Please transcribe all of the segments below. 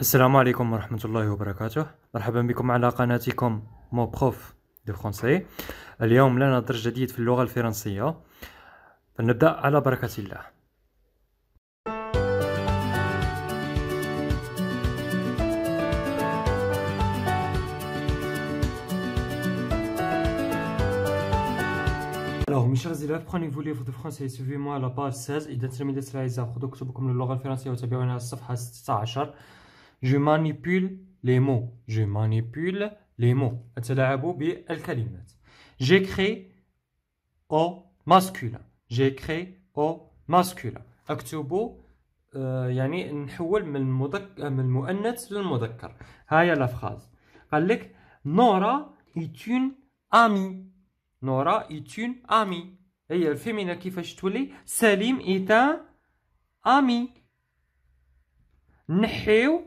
السلام عليكم ورحمة الله وبركاته مرحبا بكم على قناتكم مو بروف دو فرونسي اليوم لنا درس جديد في اللغة الفرنسية فلنبدأ على بركة الله Alors, mes chers élèves, prenez vos livres de français et suivez-moi à la page 16. Et d'être إذا تلاميذ العزاء خذوا كتبكم للغة الفرنسية وتابعونا على page 16. Je manipule les mots. Je manipule les mots. أتلاعب بالكلمات. J'écris au masculin. J'écris au masculin. أكتب آه، يعني نحول من المذكر آه، من المؤنث للمذكر. هاي لا فراز. قال لك نورا est une amie. نورا est une amie. هي الفيمينا كيفاش تولي سليم إيتا أمي نحيو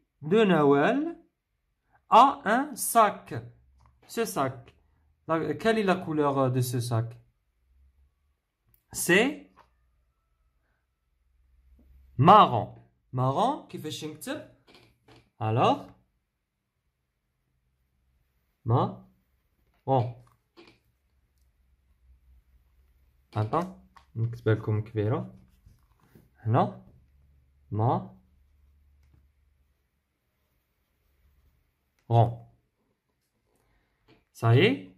de Noël a un sac. Ce sac. quelle est la couleur euh, de ce sac C'est marron. Marron qui fait chinkte. Alors Marron. Attends. comme لكم veux? Non. marron Ça y est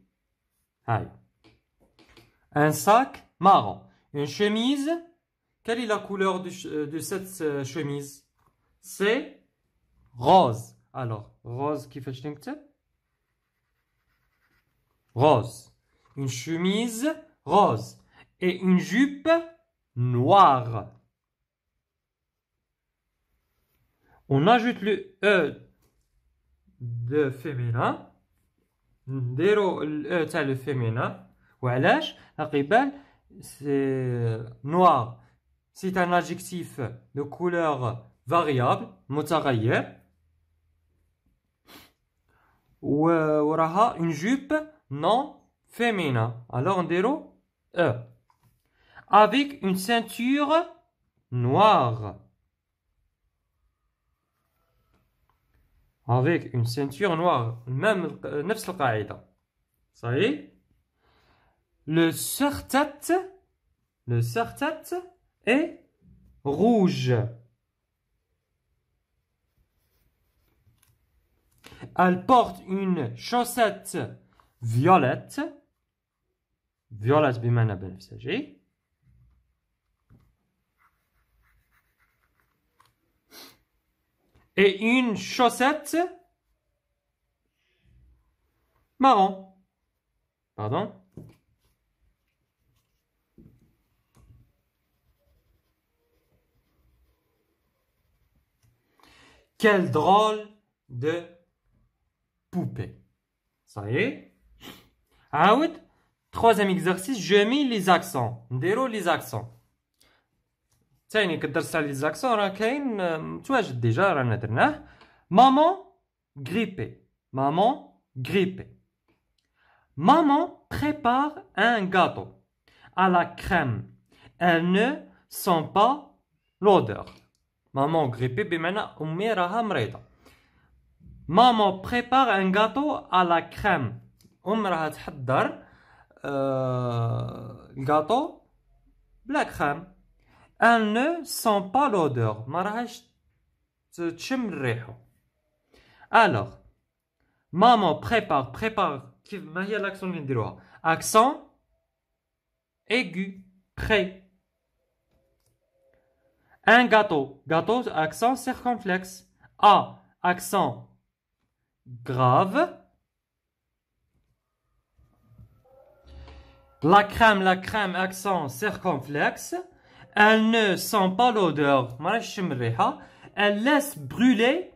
Un sac marron. Une chemise. Quelle est la couleur euh, de, cette euh, chemise C'est rose. Alors, rose qui fait Rose. Une chemise rose. Et une jupe noire. On ajoute le E de féminin on الاو تاع لو féminin وعلاش la ribelle, c'est noir c'est un adjectif de couleur variable متغير وراها euh, une jupe non féminin alors نديرو e euh. avec une ceinture noire avec une ceinture noire, même euh, Ça y est. Le sertat le sertat est rouge. Elle porte une chaussette violette. Violette bimana et une chaussette marron. Pardon Quel drôle de poupée. Ça y est. oui Troisième exercice, je mets les accents. Déroule les accents. ثاني كدرس على لي زاكسون راه كاين متواجد ديجا رانا درناه مامون غريبي مامون غريبي مامون بريبار ان غاتو على la crème elles ne sont pas l'odeur مامون غريبي بمعنى امي راها مريضه مامون بريبار ان غاتو على la crème ام راها تحضر الكاطو بلا كريم Elle ne sent pas l'odeur. Alors, maman prépare, prépare. l'accent Accent aigu, prêt. Un gâteau. Gâteau, accent circonflexe. A, accent grave. La crème, la crème, accent circonflexe elle ne sent pas l'odeur. Elle laisse brûler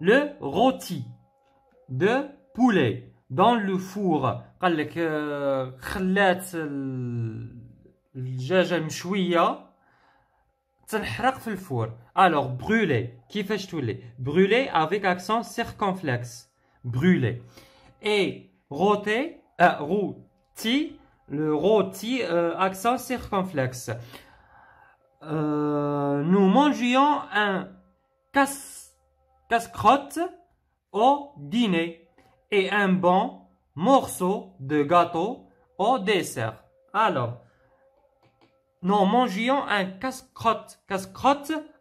le rôti de poulet dans le four. Euh, Alors, brûler. Qui fait Brûlé Brûler avec accent circonflexe. Brûler. Et rôter, euh, rôti, le rôti euh, accent circonflexe. Euh, nous mangeons un casse-crotte au dîner et un bon morceau de gâteau au dessert. Alors, nous mangeons un casse-crotte casse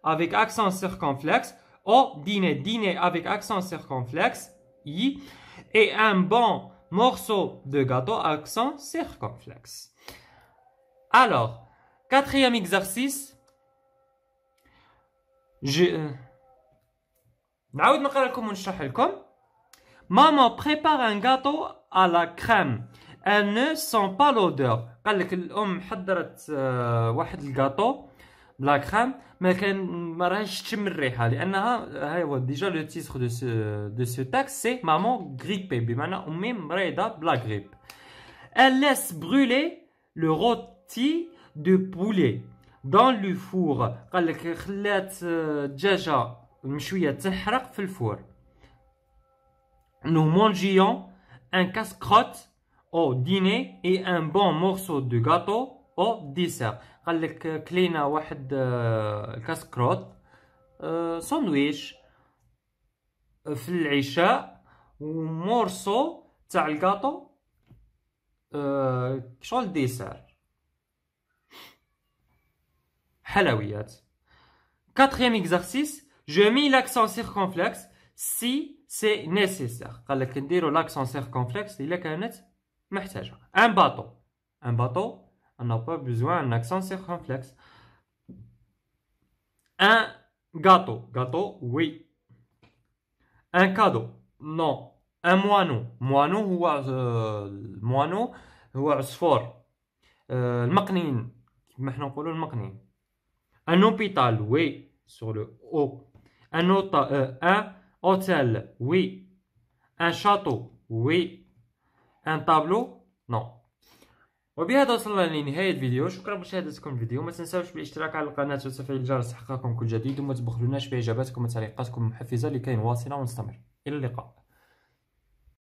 avec accent circonflexe au dîner dîner avec accent circonflexe i et un bon Morceau de gâteau accent circonflexe. Alors, quatrième exercice. Je. Je vais vous dire comment je vais vous Maman prépare un gâteau à la crème. elles ne sent pas l'odeur. Je vais vous dire que um, euh, l'homme a fait le gâteau. La crème, mais quand ma réchaufferai. Elle a, hey voilà, déjà le titre de ce de ce texte, c'est maman grippe, baby. ou même met ma la grippe. Elle laisse brûler le rôti de poulet dans le four. Quand elle fait ça, déjà, je le four. Nous mangeons un casse-croûte au dîner et un bon morceau de gâteau. او ديسير قال لك كلينا واحد الكاسكروت آه، آه، ساندويش آه، في العشاء ومورسو تاع الكاطو شغل ديسير حلويات كاتريام اكزارسيس جو مي لاكسون سيركونفلكس سي سي نيسيسير قال لك نديرو لاكسون سيركونفلكس الا كانت محتاجه ان باطو ان باطو On n'a pas besoin d'un accent circonflexe. Un gâteau. Gâteau, oui. Un cadeau. Non. Un moineau. Moineau ou euh, moineau euh, Le on le Un hôpital, oui, sur le haut. Euh, un hôtel, oui. Un château, oui. Un tableau, non. وبهذا وصلنا لنهايه الفيديو شكرا لمشاهدتكم الفيديو ما تنساوش بالاشتراك على القناه وتفعيل الجرس لتحقيقكم كل جديد وما تبخلوناش باجاباتكم وتعليقاتكم المحفزه لكي نواصل ونستمر الى اللقاء